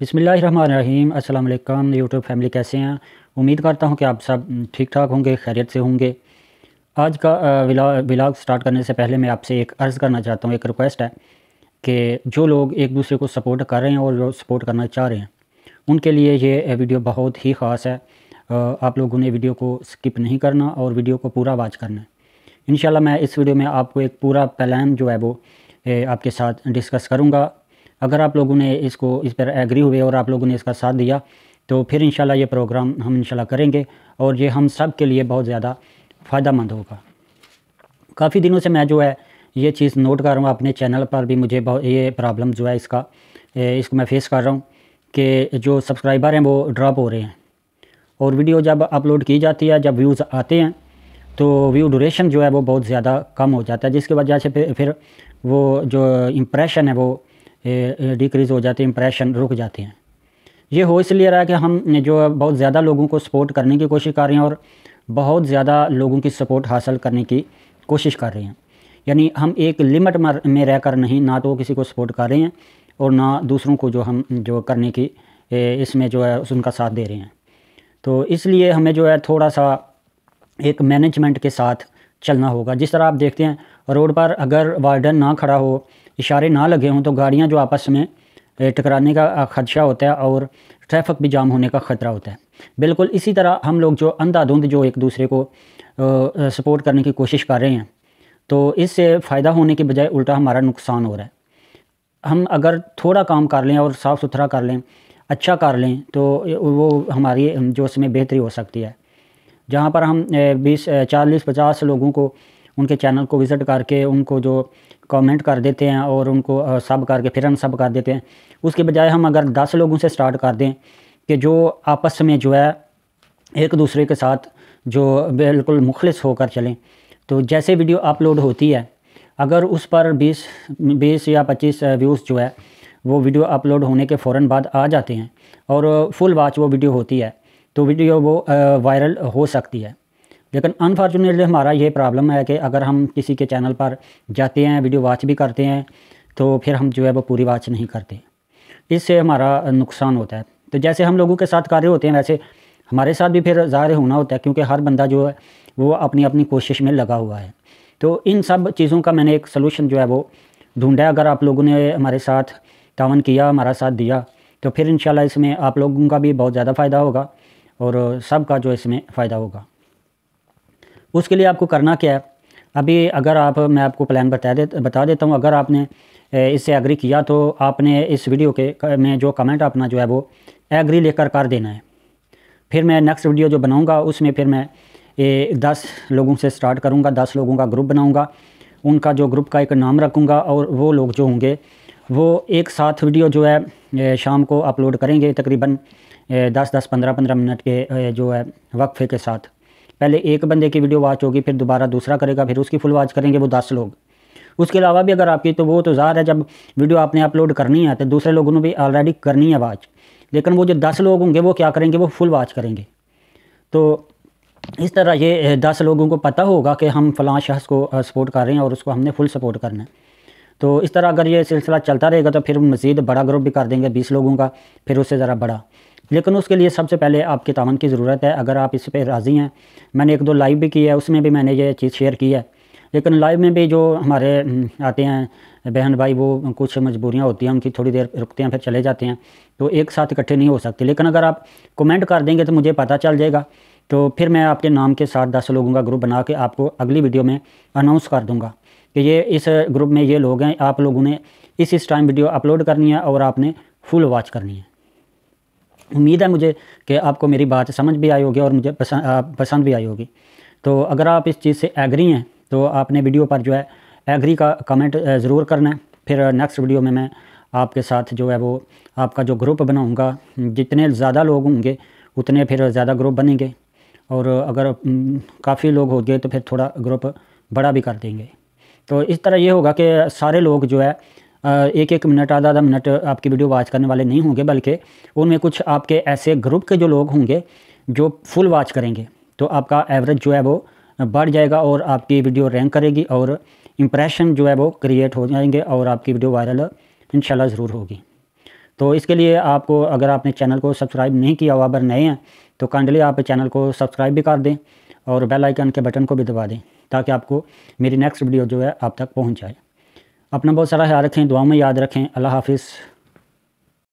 बिसमीम अल्लाम YouTube family कैसे हैं उम्मीद करता हूं कि आप सब ठीक ठाक होंगे खैरियत से होंगे आज का ब्लाग स्टार्ट करने से पहले मैं आपसे एक अर्ज़ करना चाहता हूं एक रिक्वेस्ट है कि जो लोग एक दूसरे को सपोर्ट कर रहे हैं और जो सपोर्ट करना चाह रहे हैं उनके लिए ये वीडियो बहुत ही ख़ास है आप लोगों ने वीडियो को स्किप नहीं करना और वीडियो को पूरा वाच करना है इन मैं इस वीडियो में आपको एक पूरा प्लान जो है वो आपके साथ डिस्कस करूँगा अगर आप लोगों ने इसको इस पर एग्री हुए और आप लोगों ने इसका साथ दिया तो फिर इन ये प्रोग्राम हम इन करेंगे और ये हम सब के लिए बहुत ज़्यादा फ़ायदा होगा काफ़ी दिनों से मैं जो है ये चीज़ नोट कर रहा हूँ अपने चैनल पर भी मुझे बहुत ये प्रॉब्लम जो है इसका इसको मैं फेस कर रहा हूँ कि जो सब्सक्राइबर हैं वो ड्रॉप हो रहे हैं और वीडियो जब अपलोड की जाती है जब व्यूज़ आते हैं तो व्यू ड्यूरेशन जो है वो बहुत ज़्यादा कम हो जाता है जिसकी वजह से फिर वो जो इम्प्रेशन है वो डिक्रीज़ हो जाते हैं इंप्रेशन रुक जाते हैं ये हो इसलिए रहा है कि हम जो बहुत ज़्यादा लोगों को सपोर्ट करने की कोशिश कर रहे हैं और बहुत ज़्यादा लोगों की सपोर्ट हासिल करने की कोशिश कर रहे हैं यानी हम एक लिमिट में रह कर नहीं ना तो किसी को सपोर्ट कर रहे हैं और ना दूसरों को जो हम जो करने की इसमें जो है उनका साथ दे रहे हैं तो इसलिए हमें जो है थोड़ा सा एक मैनेजमेंट के साथ चलना होगा जिस तरह आप देखते हैं रोड पर अगर वार्डन ना खड़ा हो इशारे ना लगे हों तो गाड़ियाँ जो आपस में टकराने का खदशा होता है और ट्रैफिक भी जाम होने का ख़तरा होता है बिल्कुल इसी तरह हम लोग जो अंधाधुंध जो एक दूसरे को सपोर्ट करने की कोशिश कर रहे हैं तो इससे फ़ायदा होने के बजाय उल्टा हमारा नुकसान हो रहा है हम अगर थोड़ा काम कर लें और साफ़ सुथरा कर लें अच्छा कर लें तो वो हमारी जो उसमें बेहतरी हो सकती है जहाँ पर हम बीस चालीस पचास लोगों को उनके चैनल को विज़िट करके उनको जो कमेंट कर देते हैं और उनको सब करके फिर सब कर देते हैं उसके बजाय हम अगर दस लोगों से स्टार्ट कर दें कि जो आपस में जो है एक दूसरे के साथ जो बिल्कुल मुखलस होकर चलें तो जैसे वीडियो अपलोड होती है अगर उस पर 20 20 या 25 व्यूज़ जो है वो वीडियो अपलोड होने के फ़ौर बाद आ जाते हैं और फुल वाच वो वीडियो होती है तो वीडियो वो वायरल हो सकती है लेकिन अनफॉर्चुनेटली हमारा ये प्रॉब्लम है कि अगर हम किसी के चैनल पर जाते हैं वीडियो वॉच भी करते हैं तो फिर हम जो है वो पूरी वॉच नहीं करते इससे हमारा नुकसान होता है तो जैसे हम लोगों के साथ कार्य होते हैं वैसे हमारे साथ भी फिर ज़ाहिर होना होता है क्योंकि हर बंदा जो है वो अपनी अपनी कोशिश में लगा हुआ है तो इन सब चीज़ों का मैंने एक सलूशन जो है वो ढूंढा अगर आप लोगों ने हमारे साथ तावन किया हमारा साथ दिया तो फिर इन इसमें आप लोगों का भी बहुत ज़्यादा फ़ायदा होगा और सब का जो इसमें फ़ायदा होगा उसके लिए आपको करना क्या है अभी अगर आप मैं आपको प्लान बता दे बता देता हूँ अगर आपने इससे एग्री किया तो आपने इस वीडियो के में जो कमेंट अपना जो है वो एग्री लेकर कर देना है फिर मैं नेक्स्ट वीडियो जो बनाऊँगा उसमें फिर मैं ए, दस लोगों से स्टार्ट करूँगा दस लोगों का ग्रुप बनाऊँगा उनका जो ग्रुप का एक नाम रखूँगा और वो लोग जो होंगे वो एक साथ वीडियो जो है शाम को अपलोड करेंगे तकरीबन दस दस पंद्रह पंद्रह मिनट के जो है वक्फे के साथ पहले एक बंदे की वीडियो वाच होगी फिर दोबारा दूसरा करेगा फिर उसकी फुल वाच करेंगे वो दस लोग उसके अलावा भी अगर आपकी तो वो तो ज़ाहिर है जब वीडियो आपने अपलोड करनी है तो दूसरे लोगों ने भी ऑलरेडी करनी है वाच लेकिन वो जो दस लोग होंगे वो क्या करेंगे वो फुल वाच करेंगे तो इस तरह ये दस लोगों को पता होगा कि हम फलां शख्स को सपोर्ट कर रहे हैं और उसको हमने फुल सपोर्ट करना है तो इस तरह अगर ये सिलसिला चलता रहेगा तो फिर मज़ीद बड़ा ग्रुप भी कर देंगे बीस लोगों का फिर उससे ज़रा बड़ा लेकिन उसके लिए सबसे पहले आपके तावन की ज़रूरत है अगर आप इस पर राज़ी हैं मैंने एक दो लाइव भी की है उसमें भी मैंने ये चीज़ शेयर की है लेकिन लाइव में भी जो हमारे आते हैं बहन भाई वो कुछ मजबूरियाँ होती हैं उनकी थोड़ी देर रुकते हैं फिर चले जाते हैं तो एक साथ इकट्ठे नहीं हो सकते लेकिन अगर आप कमेंट कर देंगे तो मुझे पता चल जाएगा तो फिर मैं आपके नाम के साथ दस लोगों का ग्रुप बना के आपको अगली वीडियो में अनाउंस कर दूँगा कि ये इस ग्रुप में ये लोग हैं आप लोगों ने इस इस टाइम वीडियो अपलोड करनी है और आपने फुल वॉच करनी है उम्मीद है मुझे कि आपको मेरी बात समझ भी आई होगी और मुझे पसंद पसंद भी आई होगी तो अगर आप इस चीज़ से एग्री हैं तो आपने वीडियो पर जो है एग्री का कमेंट ज़रूर करना है फिर नेक्स्ट वीडियो में मैं आपके साथ जो है वो आपका जो ग्रुप बनाऊंगा जितने ज़्यादा लोग होंगे उतने फिर ज़्यादा ग्रुप बनेंगे और अगर काफ़ी लोग हो गए तो फिर थोड़ा ग्रुप बड़ा भी कर देंगे तो इस तरह ये होगा कि सारे लोग जो है एक एक मिनट आधा आधा मिनट आपकी वीडियो वाच करने वाले नहीं होंगे बल्कि उनमें कुछ आपके ऐसे ग्रुप के जो लोग होंगे जो फुल वॉच करेंगे तो आपका एवरेज जो है वो बढ़ जाएगा और आपकी वीडियो रैंक करेगी और इम्प्रेशन जो है वो क्रिएट हो जाएंगे और आपकी वीडियो वायरल इन ज़रूर होगी तो इसके लिए आपको अगर आपने चैनल को सब्सक्राइब नहीं किया हुआ अगर नए हैं तो काइंडली आप चैनल को सब्सक्राइब भी कर दें और बेल आइकन के बटन को भी दबा दें ताकि आपको मेरी नेक्स्ट वीडियो जो है आप तक पहुंच जाए अपना बहुत सारा ख्याल रखें दुआ में याद रखें अल्लाह हाफिज़